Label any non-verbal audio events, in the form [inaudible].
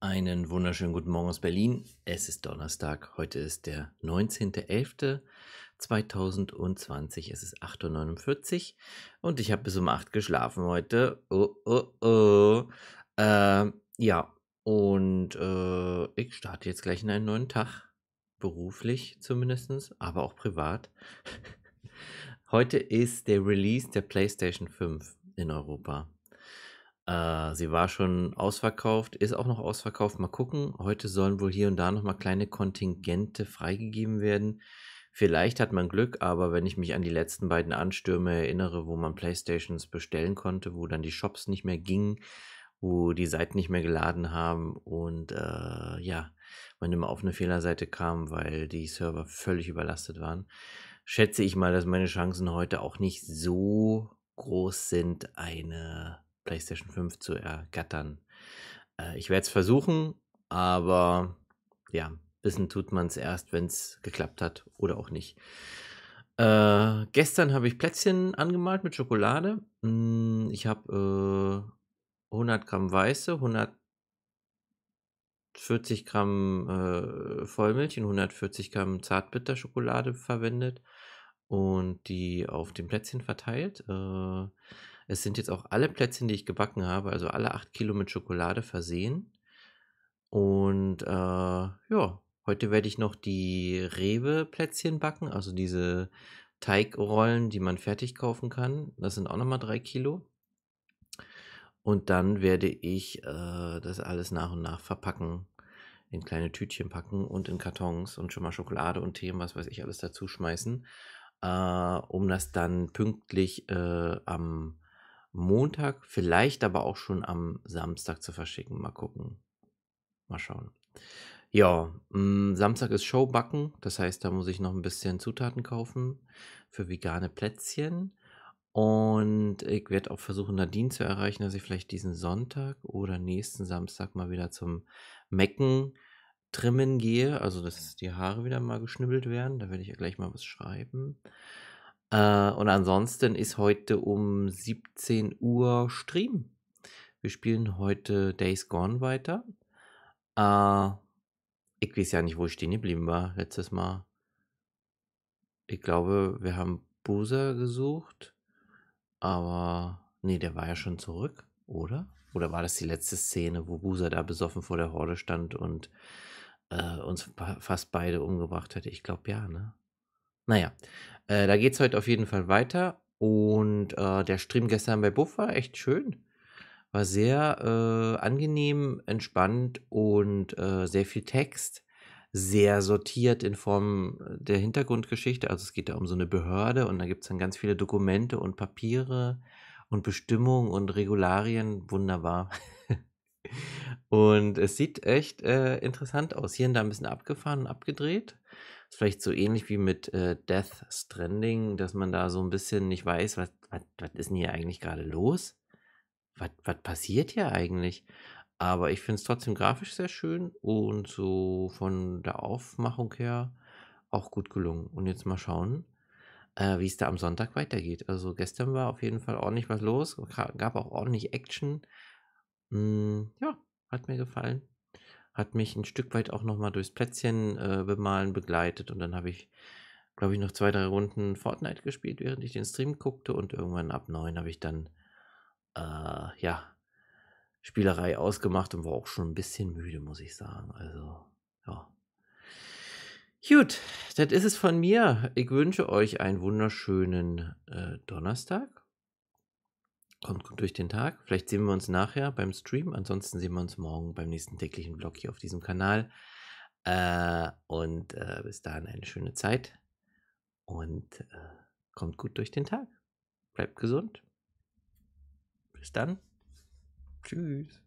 Einen wunderschönen guten Morgen aus Berlin. Es ist Donnerstag. Heute ist der 19.11.2020. Es ist 8.49 Uhr und ich habe bis um 8 geschlafen heute. Oh, oh, oh. Äh, ja, und äh, ich starte jetzt gleich in einen neuen Tag. Beruflich zumindest, aber auch privat. [laughs] heute ist der Release der PlayStation 5 in Europa. Äh, sie war schon ausverkauft, ist auch noch ausverkauft. Mal gucken. Heute sollen wohl hier und da nochmal kleine Kontingente freigegeben werden. Vielleicht hat man Glück, aber wenn ich mich an die letzten beiden Anstürme erinnere, wo man Playstations bestellen konnte, wo dann die Shops nicht mehr gingen, wo die Seiten nicht mehr geladen haben und äh, ja, man immer auf eine Fehlerseite kam, weil die Server völlig überlastet waren, schätze ich mal, dass meine Chancen heute auch nicht so groß sind, eine PlayStation 5 zu ergattern. Äh, ich werde es versuchen, aber ja, wissen tut man es erst, wenn es geklappt hat oder auch nicht. Äh, gestern habe ich Plätzchen angemalt mit Schokolade. Hm, ich habe äh, 100 Gramm weiße, 140 Gramm äh, Vollmilch und 140 Gramm Zartbitterschokolade verwendet und die auf den Plätzchen verteilt. Äh, es sind jetzt auch alle Plätzchen, die ich gebacken habe, also alle acht Kilo mit Schokolade versehen. Und äh, ja, heute werde ich noch die Rewe-Plätzchen backen, also diese Teigrollen, die man fertig kaufen kann. Das sind auch nochmal drei Kilo. Und dann werde ich äh, das alles nach und nach verpacken, in kleine Tütchen packen und in Kartons und schon mal Schokolade und Themen, was weiß ich, alles dazu schmeißen, äh, um das dann pünktlich äh, am Montag, vielleicht aber auch schon am Samstag zu verschicken. Mal gucken. Mal schauen. Ja, mm, Samstag ist Showbacken, das heißt, da muss ich noch ein bisschen Zutaten kaufen für vegane Plätzchen. Und ich werde auch versuchen, Nadine zu erreichen, dass ich vielleicht diesen Sonntag oder nächsten Samstag mal wieder zum Mecken trimmen gehe. Also, dass die Haare wieder mal geschnibbelt werden. Da werde ich ja gleich mal was schreiben. Äh, und ansonsten ist heute um 17 Uhr Stream. Wir spielen heute Days Gone weiter. Äh, ich weiß ja nicht, wo ich stehen geblieben war letztes Mal. Ich glaube, wir haben Busa gesucht. Aber nee, der war ja schon zurück, oder? Oder war das die letzte Szene, wo Busa da besoffen vor der Horde stand und äh, uns fast beide umgebracht hat? Ich glaube ja, ne? Naja, äh, da es heute auf jeden Fall weiter. Und äh, der Stream gestern bei Buff war echt schön. War sehr äh, angenehm, entspannt und äh, sehr viel Text. Sehr sortiert in Form der Hintergrundgeschichte. Also es geht da um so eine Behörde und da gibt es dann ganz viele Dokumente und Papiere und Bestimmungen und Regularien. Wunderbar. [laughs] und es sieht echt äh, interessant aus. Hier und da ein bisschen abgefahren und abgedreht vielleicht so ähnlich wie mit äh, Death Stranding, dass man da so ein bisschen nicht weiß, was, was, was ist denn hier eigentlich gerade los? Was, was passiert hier eigentlich? Aber ich finde es trotzdem grafisch sehr schön und so von der Aufmachung her auch gut gelungen. Und jetzt mal schauen, äh, wie es da am Sonntag weitergeht. Also gestern war auf jeden Fall ordentlich was los, gab auch ordentlich Action. Mm, ja, hat mir gefallen hat mich ein Stück weit auch nochmal durchs Plätzchen äh, bemalen begleitet und dann habe ich, glaube ich, noch zwei, drei Runden Fortnite gespielt, während ich den Stream guckte und irgendwann ab neun habe ich dann, äh, ja, Spielerei ausgemacht und war auch schon ein bisschen müde, muss ich sagen. Also, ja. Gut, das ist es von mir. Ich wünsche euch einen wunderschönen äh, Donnerstag Kommt gut durch den Tag. Vielleicht sehen wir uns nachher beim Stream. Ansonsten sehen wir uns morgen beim nächsten täglichen Vlog hier auf diesem Kanal. Äh, und äh, bis dahin eine schöne Zeit. Und äh, kommt gut durch den Tag. Bleibt gesund. Bis dann. Tschüss.